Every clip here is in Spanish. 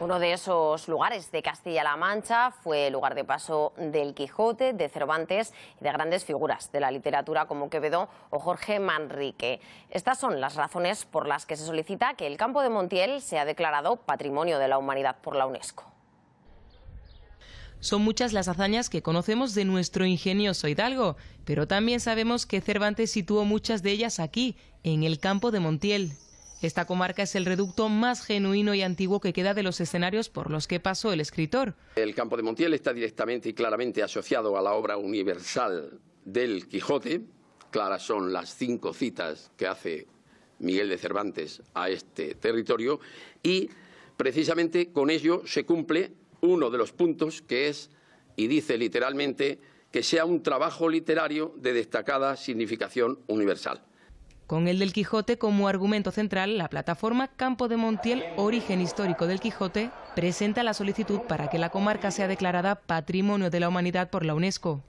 Uno de esos lugares de Castilla-La Mancha fue el lugar de paso del Quijote, de Cervantes y de grandes figuras de la literatura como Quevedo o Jorge Manrique. Estas son las razones por las que se solicita que el campo de Montiel sea declarado Patrimonio de la Humanidad por la UNESCO. Son muchas las hazañas que conocemos de nuestro ingenioso Hidalgo, pero también sabemos que Cervantes situó muchas de ellas aquí, en el campo de Montiel. Esta comarca es el reducto más genuino y antiguo que queda de los escenarios por los que pasó el escritor. El campo de Montiel está directamente y claramente asociado a la obra universal del Quijote. Claras son las cinco citas que hace Miguel de Cervantes a este territorio y precisamente con ello se cumple uno de los puntos que es, y dice literalmente, que sea un trabajo literario de destacada significación universal. Con el del Quijote como argumento central, la plataforma Campo de Montiel, origen histórico del Quijote, presenta la solicitud para que la comarca sea declarada Patrimonio de la Humanidad por la UNESCO.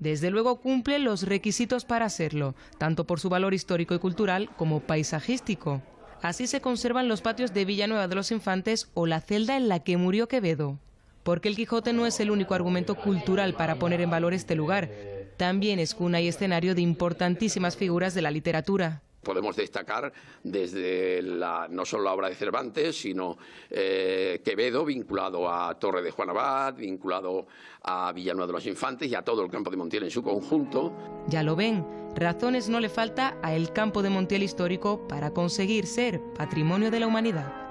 Desde luego cumple los requisitos para hacerlo, tanto por su valor histórico y cultural como paisajístico. Así se conservan los patios de Villanueva de los Infantes o la celda en la que murió Quevedo. Porque el Quijote no es el único argumento cultural para poner en valor este lugar, también es cuna y escenario de importantísimas figuras de la literatura podemos destacar desde la, no solo la obra de Cervantes, sino eh, Quevedo, vinculado a Torre de Juan Abad, vinculado a Villanueva de los Infantes y a todo el campo de Montiel en su conjunto. Ya lo ven, razones no le falta a el campo de Montiel histórico para conseguir ser patrimonio de la humanidad.